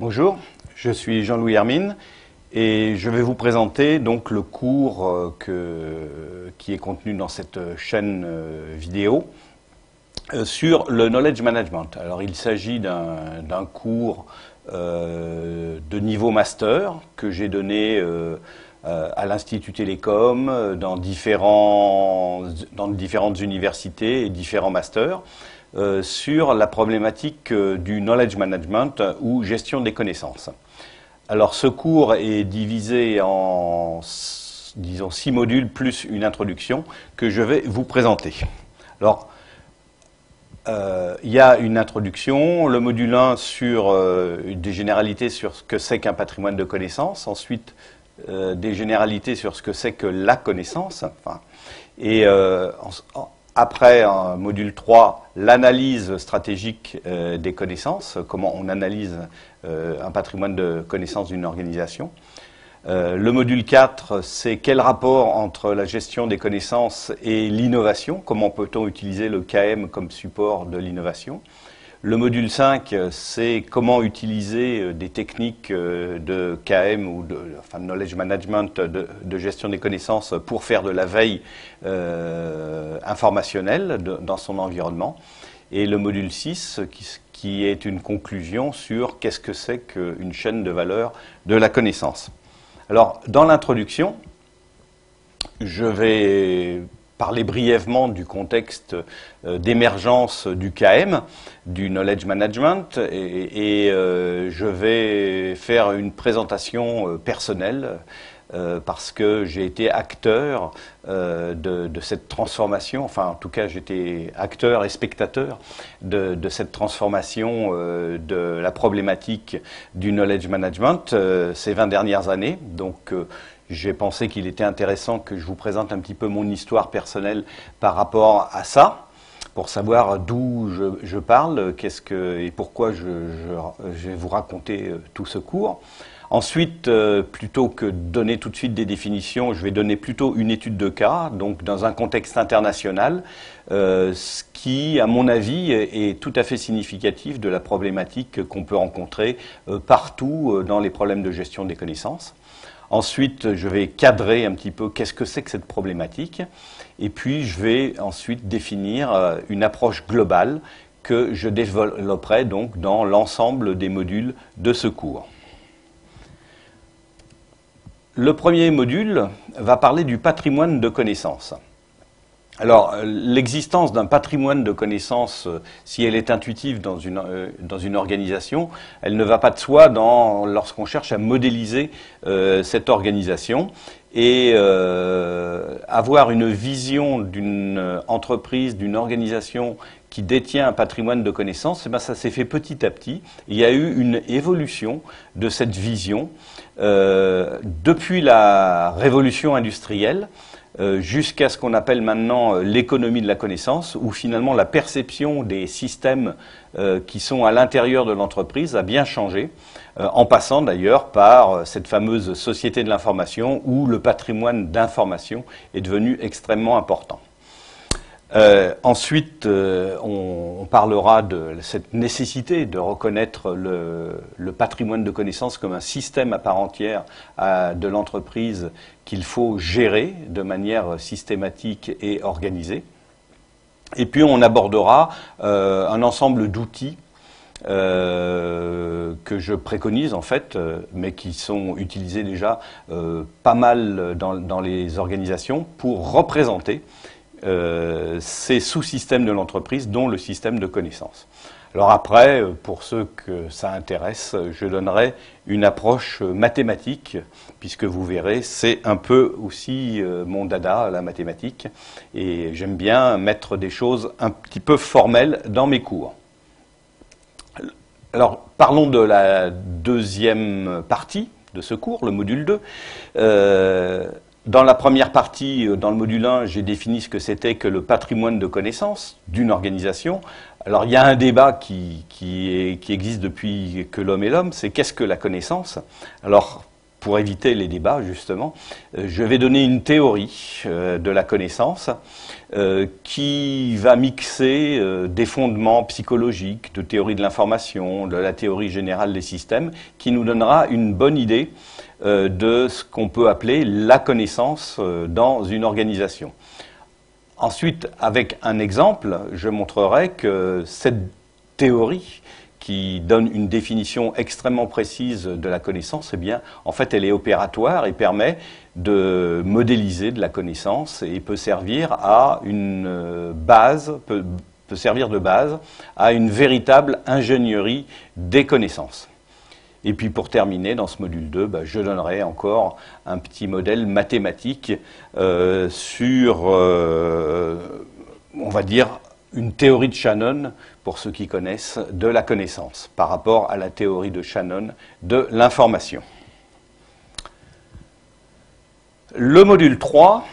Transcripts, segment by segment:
Bonjour, je suis Jean-Louis Hermine et je vais vous présenter donc le cours euh, qui est contenu dans cette chaîne euh, vidéo euh, sur le knowledge management. Alors il s'agit d'un cours de niveau master que j'ai donné à l'Institut Télécom dans différentes universités et différents masters. Euh, sur la problématique euh, du knowledge management euh, ou gestion des connaissances. Alors ce cours est divisé en disons six modules plus une introduction que je vais vous présenter. Alors il y a une introduction, le module 1 sur des généralités sur ce que c'est qu'un patrimoine de connaissances, ensuite des généralités sur ce que c'est que la connaissance, et après, en module 3, l'analyse stratégique euh, des connaissances, comment on analyse euh, un patrimoine de connaissances d'une organisation. Euh, le module 4, c'est quel rapport entre la gestion des connaissances et l'innovation, comment peut-on utiliser le KM comme support de l'innovation. Le module 5, euh, c'est comment utiliser euh, des techniques euh, de KM ou de knowledge management, de, gestion des connaissances pour faire de la veille informationnelle dans son environnement. Et le module 6, qui est une conclusion sur qu'est-ce que c'est qu'une chaîne de valeur de la connaissance. Alors, dans l'introduction, je vais parler brièvement du contexte euh, d'émergence du KM, du Knowledge Management, et, euh, je vais faire une présentation euh, personnelle. parce que j'ai été acteur de, cette transformation, enfin en tout cas j'étais acteur et spectateur de, cette transformation de la problématique du knowledge management ces 20 dernières années. Donc j'ai pensé qu'il était intéressant que je vous présente un petit peu mon histoire personnelle par rapport à ça pour savoir d'où je, parle, qu'est-ce que et pourquoi je, vais vous raconter euh, tout ce cours. Ensuite, euh, plutôt que donner tout de suite des définitions, je vais donner plutôt une étude de cas, donc dans un contexte international, euh, ce qui, à mon avis, est, tout à fait significatif de la problématique qu'on peut rencontrer partout dans les problèmes de gestion des connaissances. Ensuite, je vais cadrer un petit peu qu'est-ce que c'est que cette problématique. Et puis, je vais ensuite définir euh, une approche globale que je développerai donc dans l'ensemble des modules de ce cours. Le premier module va parler du patrimoine de connaissances. Alors, euh, l'existence d'un patrimoine de connaissances, euh, si elle est intuitive euh, dans une, organisation, elle ne va pas de soi lorsqu'on cherche à modéliser cette organisation. Et avoir une vision d'une entreprise, d'une organisation qui détient un patrimoine de connaissances, eh ben, ça s'est fait petit à petit. Il y a eu une évolution de cette vision depuis la révolution industrielle. Euh, jusqu'à ce qu'on appelle maintenant euh, l'économie de la connaissance, où finalement la perception des systèmes euh, qui sont à l'intérieur de l'entreprise a bien changé, en passant d'ailleurs par cette fameuse société de l'information où le patrimoine d'information est devenu extrêmement important. Euh, ensuite, euh, on, parlera de cette nécessité de reconnaître le, patrimoine de connaissances comme un système à part entière de l'entreprise qu'il faut gérer de manière systématique et organisée. Et puis, on abordera euh, un ensemble d'outils que je préconise en fait, mais qui sont utilisés déjà pas mal dans, les organisations pour représenter euh, ces sous-systèmes de l'entreprise, dont le système de connaissance. Alors après, euh, pour ceux que ça intéresse, euh, je donnerai une approche mathématique, puisque vous verrez, c'est un peu aussi mon dada, la mathématique, et j'aime bien mettre des choses un petit peu formelles dans mes cours. Alors parlons de la deuxième partie de ce cours, le module 2. Dans la première partie, euh, dans le module 1, j'ai défini ce que c'était que le patrimoine de connaissance d'une organisation. Alors il y a un débat qui, existe depuis que l'homme est l'homme, c'est qu'est-ce que la connaissance Alors pour éviter les débats justement, euh, je vais donner une théorie euh, de la connaissance euh, qui va mixer des fondements psychologiques, de théorie de l'information, de la théorie générale des systèmes, qui nous donnera une bonne idée de ce qu'on peut appeler la connaissance dans une organisation. Ensuite, avec un exemple, je montrerai que cette théorie qui donne une définition extrêmement précise de la connaissance, eh bien, en fait, elle est opératoire et permet de modéliser de la connaissance et peut servir à une euh, base, peut, servir de base à une véritable ingénierie des connaissances. Et puis pour terminer, dans ce module 2, bah, je donnerai encore un petit modèle mathématique euh, sur, euh, on va dire, une théorie de Shannon, pour ceux qui connaissent, de la connaissance par rapport à la théorie de Shannon de l'information. Le module 3,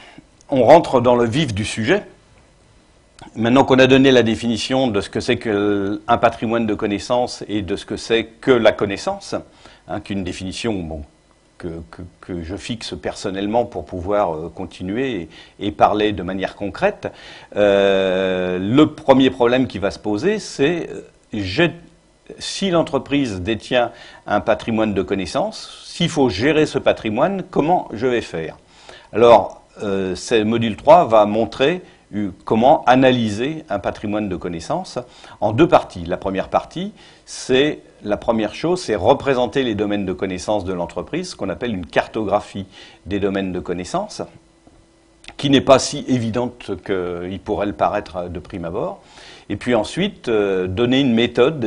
on rentre dans le vif du sujet. Maintenant qu'on a donné la définition de ce que c'est qu'un patrimoine de connaissances et de ce que c'est que la connaissance, hein, qu'une définition bon, que, je fixe personnellement pour pouvoir euh, continuer et, parler de manière concrète, euh, le premier problème qui va se poser, c'est euh, si l'entreprise détient un patrimoine de connaissances, s'il faut gérer ce patrimoine, comment je vais faire Alors, ce module 3 va montrer comment analyser un patrimoine de connaissances en deux parties. La première partie, c'est la première chose, c'est représenter les domaines de connaissances de l'entreprise, ce qu'on appelle une cartographie des domaines de connaissances, qui n'est pas si évidente qu'il pourrait le paraître de prime abord. Et puis ensuite, euh, donner une méthode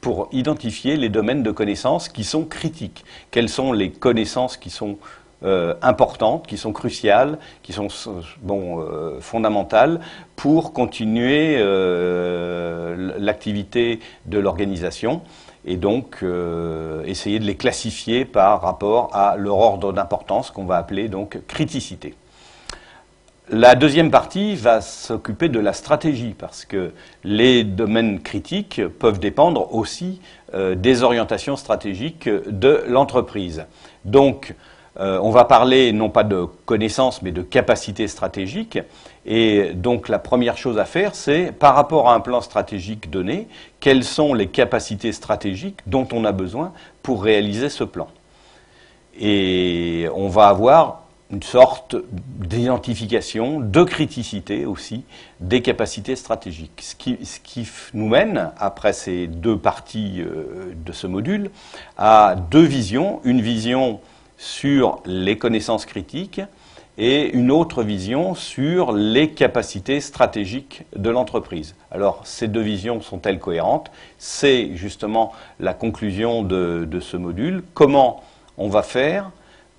pour identifier les domaines de connaissances qui sont critiques. Quelles sont les connaissances qui sont euh, importantes, qui sont cruciales, qui sont euh, euh, fondamentales pour continuer l'activité de l'organisation et donc essayer de les classifier par rapport à leur ordre d'importance qu'on va appeler donc criticité. La deuxième partie va s'occuper de la stratégie, parce que les domaines critiques peuvent dépendre aussi des orientations stratégiques de l'entreprise. Donc, euh, on va parler non pas de connaissances, mais de capacités stratégiques. Et donc la première chose à faire, c'est par rapport à un plan stratégique donné, quelles sont les capacités stratégiques dont on a besoin pour réaliser ce plan. Et on va avoir une sorte d'identification, de criticité aussi, des capacités stratégiques. Ce qui, ce qui, nous mène, après ces deux parties euh, de ce module, à deux visions. Une vision sur les connaissances critiques et une autre vision sur les capacités stratégiques de l'entreprise. Alors ces deux visions sont-elles cohérentes C'est justement la conclusion de, ce module. Comment on va faire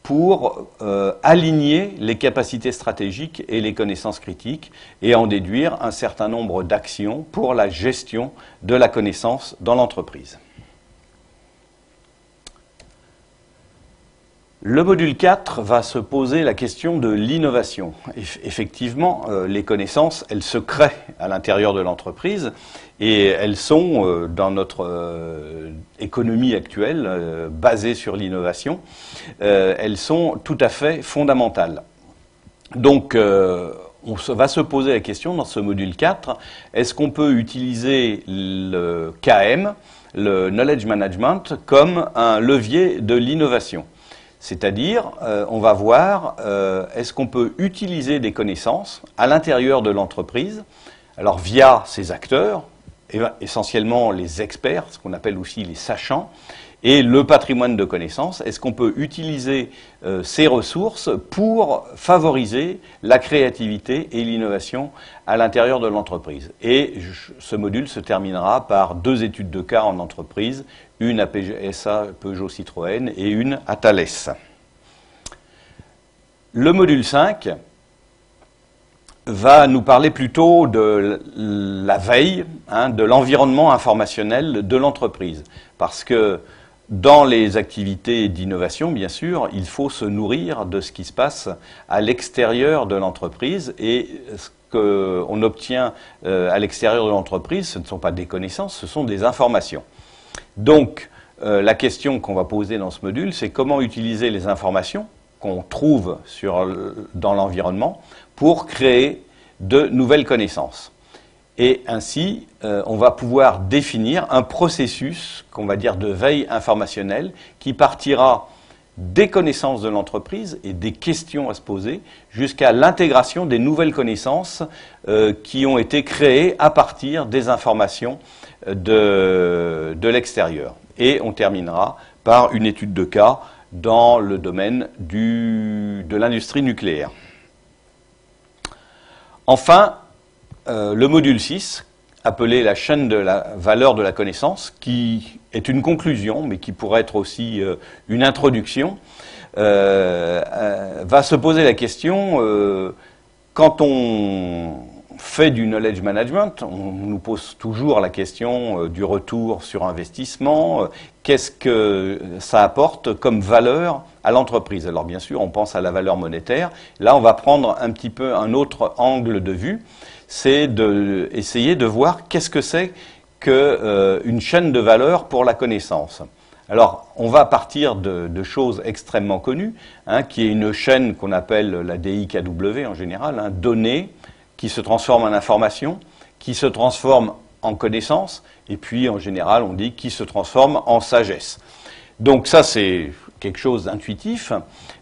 pour euh, aligner les capacités stratégiques et les connaissances critiques et en déduire un certain nombre d'actions pour la gestion de la connaissance dans l'entreprise. Le module 4 va se poser la question de l'innovation. Effectivement, euh, les connaissances, elles se créent à l'intérieur de l'entreprise et elles sont, euh, dans notre euh, économie actuelle, basée sur l'innovation, elles sont tout à fait fondamentales. Donc, on va se poser la question dans ce module 4, est-ce qu'on peut utiliser le KM, le Knowledge Management, comme un levier de l'innovation c'est-à-dire, euh, on va voir, euh, est-ce qu'on peut utiliser des connaissances à l'intérieur de l'entreprise, alors via ces acteurs, ben, essentiellement les experts, ce qu'on appelle aussi les sachants, et le patrimoine de connaissances, est-ce qu'on peut utiliser euh, ces ressources pour favoriser la créativité et l'innovation à l'intérieur de l'entreprise Et ce module se terminera par deux études de cas en entreprise, une à PSA Peugeot Citroën et une à Thales. Le module 5 va nous parler plutôt de la veille, hein, de l'environnement informationnel de l'entreprise, parce que dans les activités d'innovation, bien sûr, il faut se nourrir de ce qui se passe à l'extérieur de l'entreprise et ce qu'on obtient euh, à l'extérieur de l'entreprise, ce ne sont pas des connaissances, ce sont des informations. Donc, euh, la question qu'on va poser dans ce module, c'est comment utiliser les informations qu'on trouve dans l'environnement pour créer de nouvelles connaissances. Et ainsi, euh, on va pouvoir définir un processus qu'on va dire de veille informationnelle qui partira des connaissances de l'entreprise et des questions à se poser jusqu'à l'intégration des nouvelles connaissances euh, qui ont été créées à partir des informations euh, de, l'extérieur. Et on terminera par une étude de cas dans le domaine de l'industrie nucléaire. Enfin, euh, le module 6, appelé la chaîne de la valeur de la connaissance, qui est une conclusion, mais qui pourrait être aussi euh, une introduction, euh, va se poser la question quand on fait du knowledge management, on nous pose toujours la question euh, du retour sur investissement, euh, qu'est-ce que ça apporte comme valeur à l'entreprise. Alors bien sûr, on pense à la valeur monétaire. Là, on va prendre un petit peu un autre angle de vue, c'est d'essayer de voir qu'est-ce que c'est qu'une euh, chaîne de valeur pour la connaissance. Alors, on va partir de, choses extrêmement connues, hein, qui est une chaîne qu'on appelle la DIKW en général, hein, données, qui se transforme en information, qui se transforme en connaissance, et puis en général on dit qui se transforme en sagesse. Donc ça c'est quelque chose d'intuitif,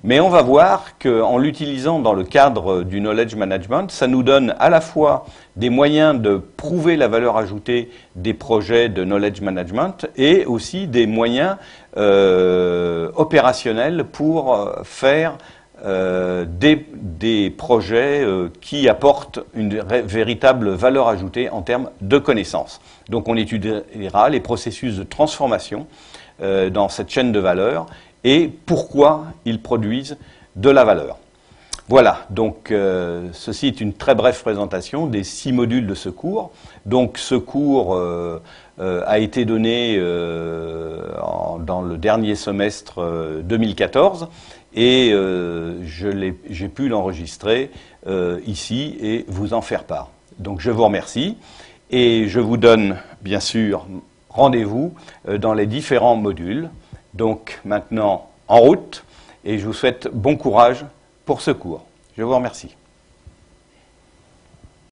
mais on va voir qu'en l'utilisant dans le cadre du knowledge management, ça nous donne à la fois des moyens de prouver la valeur ajoutée des projets de knowledge management et aussi des moyens euh, opérationnels pour euh, faire euh, des, projets euh, qui apportent une véritable valeur ajoutée en termes de connaissances. Donc on étudiera les processus de transformation euh, dans cette chaîne de valeur et pourquoi ils produisent de la valeur. Voilà, donc ceci est une très brève présentation des six modules de ce cours. Donc ce cours euh, a été donné euh, dans le dernier semestre 2014 euh, et j'ai pu l'enregistrer ici et vous en faire part. Donc je vous remercie et je vous donne bien sûr rendez-vous dans les différents modules. Donc maintenant en route et je vous souhaite bon courage pour ce cours. Je vous remercie.